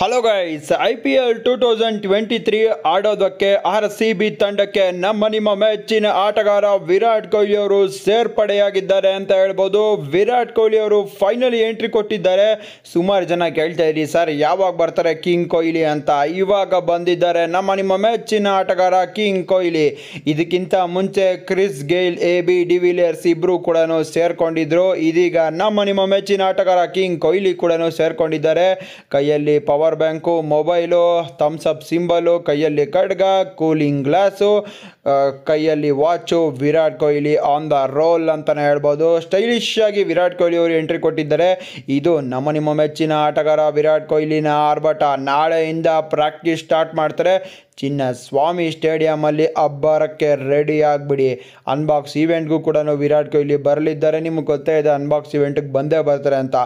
hello guys I P L two thousand twenty three ಆಡೋದಕ್ಕೆ R C ಬಿ ತಂಡಕ್ಕೆ ನಮ್ಮ ನಿಮ್ಮ ಮೆಚ್ಚಿನ ಆಟಗಾರ ವಿರಾಟ್ ಕೊಹ್ಲಿ ಅವರು ಸೇರ್ಪಡೆಯಾಗಿದ್ದಾರೆ ಅಂತ ಹೇಳ್ಬೋದು ವಿರಾಟ್ ಕೊಹ್ಲಿ ಅವರು ಫೈನಲಿ ಎಂಟ್ರಿ ಕೊಟ್ಟಿದ್ದಾರೆ ಸುಮಾರು ಜನ ಕೇಳ್ತಾ ಇದ್ದೀರಿ ಸರ್ ಯಾವಾಗ ಬರ್ತಾರೆ ಕಿಂಗ್ ಕೊಹ್ಲಿ ಅಂತ ಇವಾಗ ಬಂದಿದ್ದಾರೆ ನಮ್ಮ ನಿಮ್ಮ ಮೆಚ್ಚಿನ ಆಟಗಾರ ಕಿಂಗ್ ಕೊಹ್ಲಿ ಇದಕ್ಕಿಂತ ಮುಂಚೆ Chris Gayle A B de Villiers ಇಬ್ಬರು ಕೂಡ ಸೇರ್ಕೊಂಡಿದ್ರು ಇದೀಗ ನಮ್ಮ ನಿಮ್ಮ ಮೆಚ್ಚಿನ ಆಟಗಾರ ಕಿಂಗ್ ಕೊಹ್ಲಿ ಕೂಡ ಸೇರ್ಕೊಂಡಿದ್ದಾರೆ ಕೈಯಲ್ಲಿ power power bank mobile thumbs up up symbol ಕೈಯಲ್ಲಿ ಖಡ್ಗ ಕೂಲಿಂಗ್ ಗ್ಲಾಸು ಕೈಯಲ್ಲಿ watch Virat Kohli on the roll ಅಂತಲೇ ಹೇಳ್ಬೋದು ಸ್ಟೈಲಿಶ್ ಆಗಿ ವಿರಾಟ್ ಕೊಹ್ಲಿ ಅವರು ಎಂಟ್ರಿ ಕೊಟ್ಟಿದ್ದಾರೆ ಇದು ನಮ್ಮ ನಿಮ್ಮ ಮೆಚ್ಚಿನ ಆಟಗಾರ ವಿರಾಟ್ ಕೊಹ್ಲಿನ ಆರ್ಭಟ ನಾಳೆಯಿಂದ ಪ್ರಾಕ್ಟೀಸ್ ಸ್ಟಾರ್ಟ್ ಮಾಡ್ತಾರೆ ಚಿನ್ನ ಸ್ವಾಮಿ ಸ್ಟೇಡಿಯಮಲ್ಲಿ ಅಬ್ಬರಕ್ಕೆ ರೆಡಿ ಆಗಿಬಿಡಿ ಅನ್ಬಾಕ್ಸ್ ಈವೆಂಟ್ಗೂ ಕೂಡ ವಿರಾಟ್ ಕೊಹ್ಲಿ ಬರಲಿದ್ದಾರೆ ನಿಮಗೆ ಗೊತ್ತೇ ಇದೆ ಅನ್ಬಾಕ್ಸ್ ಈವೆಂಟ್ಗೆ ಬಂದೇ ಬರ್ತಾರೆ ಅಂತ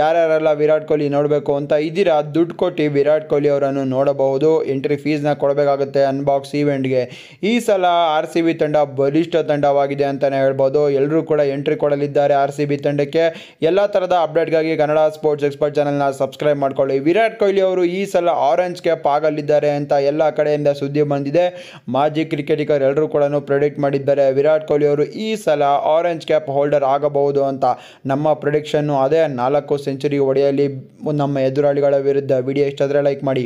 ಯಾರ್ಯಾರೆಲ್ಲ ವಿರಾಟ್ ಕೊಹ್ಲಿ ನೋಡಬೇಕು ಅಂತ ಇದ್ದೀರಾ ದುಡ್ಡು ಕೊಟ್ಟು ವಿರಾಟ್ ಕೊಹ್ಲಿ ಅವರನ್ನು ನೋಡಬಹುದು ಎಂಟ್ರಿ ಫೀಸ್ನ ಕೊಡಬೇಕಾಗುತ್ತೆ ಅನ್ಬಾಕ್ಸ್ ಈವೆಂಟ್ಗೆ ಈ ಸಲ ಆರ್ ಸಿ ಬಿ ತಂಡ ಬಲಿಷ್ಠ ತಂಡವಾಗಿದೆ ಅಂತಲೇ ಹೇಳ್ಬೋದು ಎಲ್ಲರೂ ಕೂಡ ಎಂಟ್ರಿ ಕೊಡಲಿದ್ದಾರೆ ಆರ್ ಸಿ ಬಿ ತಂಡಕ್ಕೆ ಎಲ್ಲ ಥರದ ಅಪ್ಡೇಟ್ಗಾಗಿ ಕನ್ನಡ ಸ್ಪೋರ್ಟ್ಸ್ ಎಕ್ಸ್ಪರ್ಟ್ ಚಾನಲ್ನ ಸಬ್ಸ್ಕ್ರೈಬ್ ಮಾಡ್ಕೊಳ್ಳಿ ವಿರಾಟ್ ಕೊಹ್ಲಿ ಅವರು ಈ ಸಲ ಆರೆಂಜ್ ಕ್ಯಾಪ್ ಆಗಲಿದ್ದಾರೆ ಅಂತ ಎಲ್ಲ ಕಡೆ ಕಡೆಯಿಂದ ಸುದ್ದಿ ಬಂದಿದೆ ಮಾಜಿ ಕ್ರಿಕೆಟಿಗರು ಎಲ್ಲರೂ ಕೂಡ ಪ್ರೆಡಿಕ್ಟ್ ಮಾಡಿದ್ದಾರೆ ವಿರಾಟ್ ಕೊಹ್ಲಿ ಅವರು ಈ ಸಲ ಆರೆಂಜ್ ಕ್ಯಾಪ್ ಹೋಲ್ಡರ್ ಆಗಬಹುದು ಅಂತ ನಮ್ಮ ಪ್ರೊಡಿಕ್ಷನ್ನು ಅದೇ ನಾಲ್ಕು ಸೆಂಚುರಿ ಒಡೆಯಲಿ ನಮ್ಮ ಎದುರಾಳಿಗಳ ವಿರುದ್ಧ ವಿಡಿಯೋ ಇಷ್ಟಾದರೆ ಲೈಕ್ ಮಾಡಿ